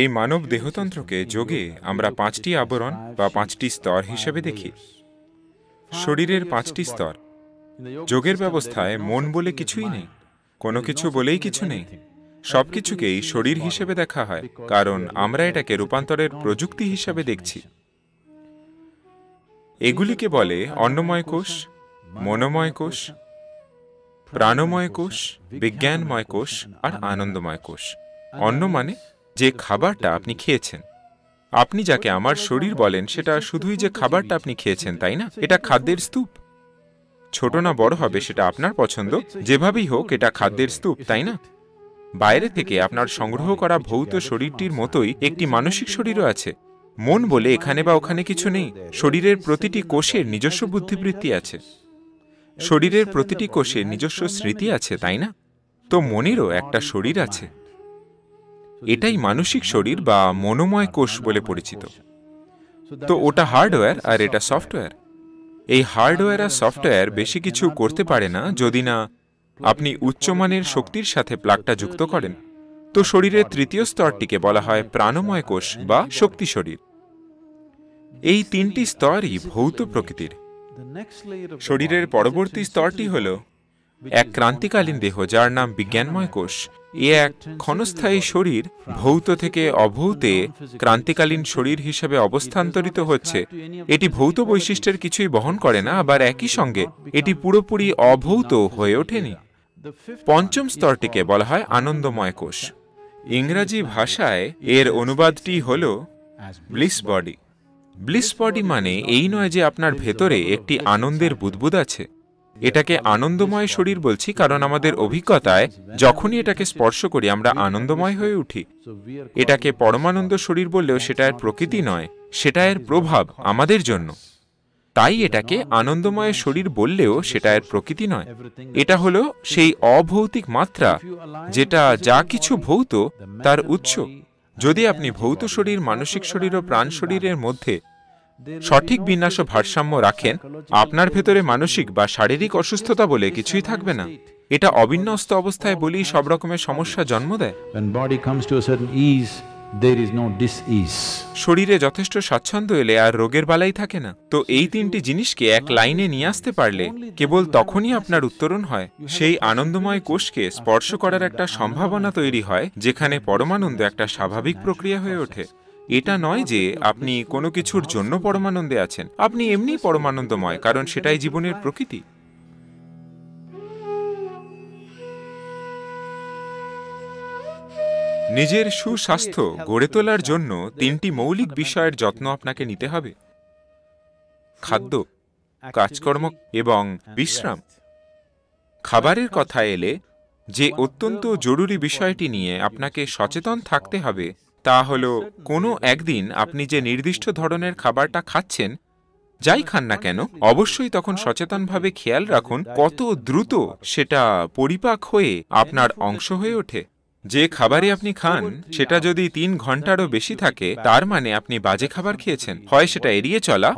এই মানব দেহতন্ত্রকে যোগে আমরা পাঁচটি আবরণ বা পাঁচটি স্তর হিসেবে দেখি শরীরের পাঁচটি স্তর যোগের ব্যবস্থায় মন বলে কিছুই নেই কোনো কিছু বলেই কিছু নেই সব কিছুকেই শরীর হিসেবে দেখা হয় কারণ আমরা এটাকে রূপান্তরের প্রযুক্তি হিসাবে দেখছি এগুলিকে বলে অন্নময় কোষ মনোময় কোষ প্রাণময় কোষ বিজ্ঞানময় কোষ আর আনন্দময় কোষ অন্ন মানে যে খাবারটা আপনি খেয়েছেন আপনি যাকে আমার শরীর বলেন সেটা শুধুই যে খাবারটা আপনি খেয়েছেন তাই না এটা খাদ্যের স্তূপ ছোট না বড় হবে সেটা আপনার পছন্দ যেভাবেই হোক এটা খাদ্যের স্তূপ তাই না বাইরে থেকে আপনার সংগ্রহ করা ভৌত শরীরটির মতোই একটি মানসিক শরীরও আছে মন বলে এখানে বা ওখানে কিছু নেই শরীরের প্রতিটি কোষের নিজস্ব বুদ্ধিবৃত্তি আছে শরীরের প্রতিটি কোষের নিজস্ব স্মৃতি আছে তাই না তো মনেরও একটা শরীর আছে এটাই মানসিক শরীর বা মনোময় কোষ বলে পরিচিত তো ওটা হার্ডওয়্যার আর এটা সফটওয়্যার এই হার্ডওয়্যার আর সফটওয়্যার বেশি কিছু করতে পারে না যদি না আপনি উচ্চমানের শক্তির সাথে প্লাগটা যুক্ত করেন তো শরীরের তৃতীয় স্তরটিকে বলা হয় প্রাণময় কোষ বা শক্তি শরীর এই তিনটি স্তরই ভৌত প্রকৃতির শরীরের পরবর্তী স্তরটি হল এক ক্রান্তিকালীন দেহ যার নাম বিজ্ঞানময় কোষ এ এক ক্ষণস্থায়ী শরীর ভৌত থেকে অভৌতে ক্রান্তিকালীন শরীর হিসেবে অবস্থান্তরিত হচ্ছে এটি ভৌত বৈশিষ্ট্যের কিছুই বহন করে না আবার একই সঙ্গে এটি পুরোপুরি অভৌত হয়ে ওঠেনি পঞ্চম স্তরটিকে বলা হয় আনন্দময় কোষ ইংরাজি ভাষায় এর অনুবাদটি হল ব্লিস বডি ব্লিস বডি মানে এই নয় যে আপনার ভেতরে একটি আনন্দের বুদবুদ আছে এটাকে আনন্দময় শরীর বলছি কারণ আমাদের অভিজ্ঞতায় যখনই এটাকে স্পর্শ করি আমরা আনন্দময় হয়ে উঠি এটাকে পরমানন্দ শরীর বললেও সেটা এর প্রকৃতি নয় সেটা এর প্রভাব আমাদের জন্য তাই এটাকে আনন্দময় শরীর বললেও সেটা এর প্রকৃতি নয় এটা হলো সেই অভৌতিক মাত্রা যেটা যা কিছু ভৌত তার উৎস যদি আপনি ভৌত শরীর মানসিক শরীর ও প্রাণ শরীরের মধ্যে সঠিক বিন্যাস ও ভারসাম্য রাখেন আপনার ভেতরে মানসিক বা শারীরিক অসুস্থতা বলে কিছুই থাকবে না এটা অবিন্যস্ত অবস্থায় বলি সব রকমের সমস্যা জন্ম দেয় শরীরে যথেষ্ট স্বাচ্ছন্দ্য এলে আর রোগের বালাই থাকে না তো এই তিনটি জিনিসকে এক লাইনে নিয়ে আসতে পারলে কেবল তখনই আপনার উত্তরণ হয় সেই আনন্দময় কোষকে স্পর্শ করার একটা সম্ভাবনা তৈরি হয় যেখানে পরমানন্দ একটা স্বাভাবিক প্রক্রিয়া হয়ে ওঠে এটা নয় যে আপনি কোনো কিছুর জন্য পরমানন্দে আছেন আপনি এমনি পরমানন্দময় কারণ সেটাই জীবনের প্রকৃতি নিজের সুস্বাস্থ্য গড়ে তোলার জন্য তিনটি মৌলিক বিষয়ের যত্ন আপনাকে নিতে হবে খাদ্য কাজকর্ম এবং বিশ্রাম খাবারের কথা এলে যে অত্যন্ত জরুরি বিষয়টি নিয়ে আপনাকে সচেতন থাকতে হবে তা হলো কোনো একদিন আপনি যে নির্দিষ্ট ধরনের খাবারটা খাচ্ছেন যাই খান না কেন অবশ্যই তখন সচেতনভাবে খেয়াল রাখুন কত দ্রুত সেটা পরিপাক হয়ে আপনার অংশ হয়ে ওঠে যে খাবারই আপনি খান সেটা যদি তিন ঘন্টারও বেশি থাকে তার মানে আপনি বাজে খাবার খেয়েছেন হয় সেটা এড়িয়ে চলা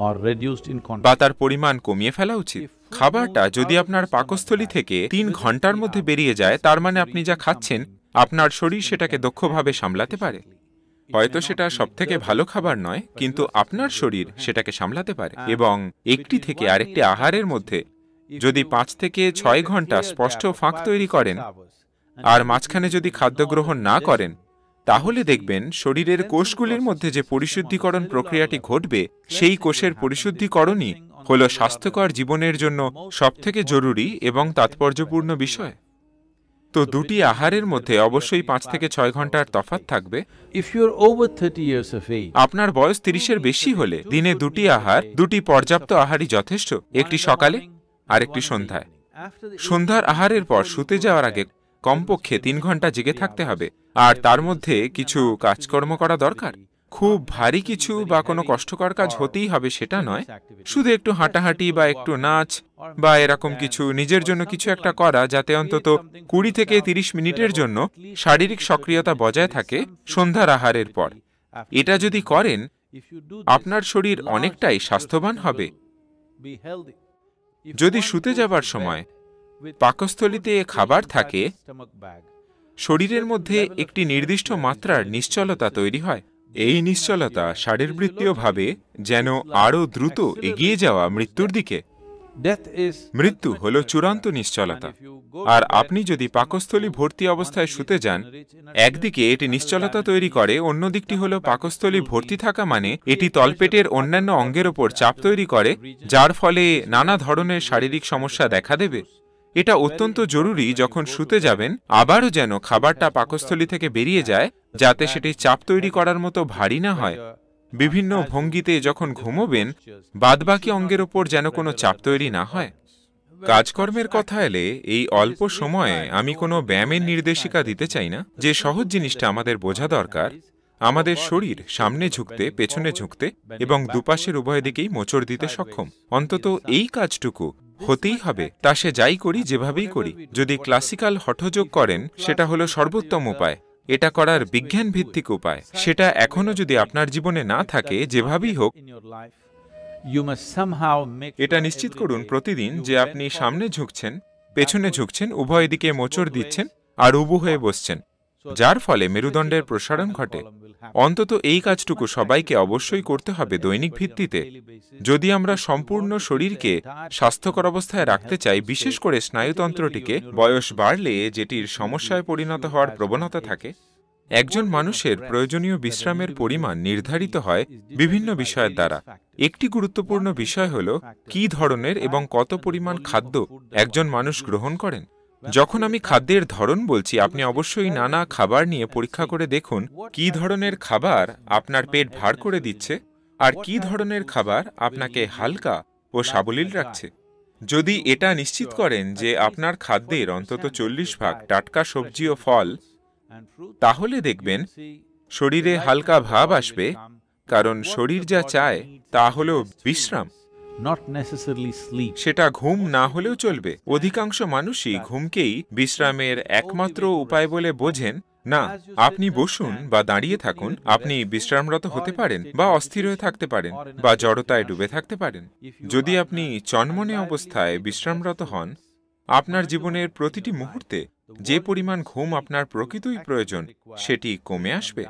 বা তার পরিমাণ কমিয়ে ফেলা উচিত খাবারটা যদি আপনার পাকস্থলী থেকে তিন ঘন্টার মধ্যে বেরিয়ে যায় তার মানে আপনি যা খাচ্ছেন আপনার শরীর সেটাকে দক্ষভাবে সামলাতে পারে হয়তো সেটা সব থেকে ভালো খাবার নয় কিন্তু আপনার শরীর সেটাকে সামলাতে পারে এবং একটি থেকে আরেকটি আহারের মধ্যে যদি পাঁচ থেকে ছয় ঘন্টা স্পষ্ট ফাঁক তৈরি করেন আর মাঝখানে যদি খাদ্য গ্রহণ না করেন তাহলে দেখবেন শরীরের কোষগুলির মধ্যে যে পরিশুদ্ধিকরণ প্রক্রিয়াটি ঘটবে সেই কোষের পরিশুদ্ধিকরণই হল স্বাস্থ্যকর জীবনের জন্য সবথেকে জরুরি এবং তাৎপর্যপূর্ণ বিষয় তো দুটি আহারের মধ্যে অবশ্যই পাঁচ থেকে ছয় ঘন্টার তফাত থাকবে আপনার বয়স তিরিশের বেশি হলে দিনে দুটি আহার দুটি পর্যাপ্ত আহারই যথেষ্ট একটি সকালে আর একটি সন্ধ্যায় সন্ধ্যার আহারের পর শুতে যাওয়ার আগে কমপক্ষে তিন ঘন্টা জেগে থাকতে হবে আর তার মধ্যে কিছু কাজকর্ম করা দরকার খুব ভারী কিছু বা কোনো কষ্টকর কাজ হতেই হবে সেটা নয় শুধু একটু হাঁটাহাঁটি বা একটু নাচ বা এরকম কিছু নিজের জন্য কিছু একটা করা যাতে অন্তত কুড়ি থেকে ৩০ মিনিটের জন্য শারীরিক সক্রিয়তা বজায় থাকে সন্ধ্যার আহারের পর এটা যদি করেন আপনার শরীর অনেকটাই স্বাস্থ্যবান হবে যদি শুতে যাবার সময় পাকস্থলিতে খাবার থাকে শরীরের মধ্যে একটি নির্দিষ্ট মাত্রার নিশ্চলতা তৈরি হয় এই নিশ্চলতা শারীরবৃত্তীয়ভাবে যেন আরও দ্রুত এগিয়ে যাওয়া মৃত্যুর দিকে মৃত্যু হল চূড়ান্ত নিশ্চলতা আর আপনি যদি পাকস্থলী ভর্তি অবস্থায় শুতে যান একদিকে এটি নিশ্চলতা তৈরি করে অন্য দিকটি হল পাকস্থলী ভর্তি থাকা মানে এটি তলপেটের অন্যান্য অঙ্গের ওপর চাপ তৈরি করে যার ফলে নানা ধরনের শারীরিক সমস্যা দেখা দেবে এটা অত্যন্ত জরুরি যখন শুতে যাবেন আবারও যেন খাবারটা পাকস্থলী থেকে বেরিয়ে যায় যাতে সেটি চাপ তৈরি করার মতো ভারী না হয় বিভিন্ন ভঙ্গিতে যখন ঘুমোবেন বাদবাকি অঙ্গের ওপর যেন কোনো চাপ তৈরি না হয় কাজকর্মের কথা এলে এই অল্প সময়ে আমি কোনো ব্যায়ামের নির্দেশিকা দিতে চাই না যে সহজ জিনিসটা আমাদের বোঝা দরকার আমাদের শরীর সামনে ঝুঁকতে পেছনে ঝুঁকতে এবং দুপাশের উভয় দিকেই মোচড় দিতে সক্ষম অন্তত এই কাজটুকু হতেই হবে তা সে যাই করি যেভাবেই করি যদি ক্লাসিক্যাল হঠযোগ করেন সেটা হলো সর্বোত্তম উপায় এটা করার বিজ্ঞান ভিত্তিক উপায় সেটা এখনও যদি আপনার জীবনে না থাকে যেভাবেই হোক এটা নিশ্চিত করুন প্রতিদিন যে আপনি সামনে ঝুঁকছেন পেছনে ঝুঁকছেন উভয় দিকে মোচড় দিচ্ছেন আর উবু হয়ে বসছেন যার ফলে মেরুদণ্ডের প্রসারণ ঘটে অন্তত এই কাজটুকু সবাইকে অবশ্যই করতে হবে দৈনিক ভিত্তিতে যদি আমরা সম্পূর্ণ শরীরকে স্বাস্থ্যকর অবস্থায় রাখতে চাই বিশেষ করে স্নায়ুতন্ত্রটিকে বয়স বাড়লে যেটির সমস্যায় পরিণত হওয়ার প্রবণতা থাকে একজন মানুষের প্রয়োজনীয় বিশ্রামের পরিমাণ নির্ধারিত হয় বিভিন্ন বিষয়ের দ্বারা একটি গুরুত্বপূর্ণ বিষয় হল কি ধরনের এবং কত পরিমাণ খাদ্য একজন মানুষ গ্রহণ করেন যখন আমি খাদ্যের ধরন বলছি আপনি অবশ্যই নানা খাবার নিয়ে পরীক্ষা করে দেখুন কি ধরনের খাবার আপনার পেট ভার করে দিচ্ছে আর কি ধরনের খাবার আপনাকে হালকা ও সাবলীল রাখছে যদি এটা নিশ্চিত করেন যে আপনার খাদ্যের অন্তত চল্লিশ ভাগ টাটকা সবজি ও ফল তাহলে দেখবেন শরীরে হালকা ভাব আসবে কারণ শরীর যা চায় তা হল বিশ্রাম সেটা ঘুম না হলেও চলবে অধিকাংশ মানুষই ঘুমকেই বিশ্রামের একমাত্র উপায় বলে বোঝেন না আপনি বসুন বা দাঁড়িয়ে থাকুন আপনি বিশ্রামরত হতে পারেন বা অস্থির হয়ে থাকতে পারেন বা জড়তায় ডুবে থাকতে পারেন যদি আপনি চন্মনে অবস্থায় বিশ্রামরত হন আপনার জীবনের প্রতিটি মুহূর্তে যে পরিমাণ ঘুম আপনার প্রকৃতই প্রয়োজন সেটি কমে আসবে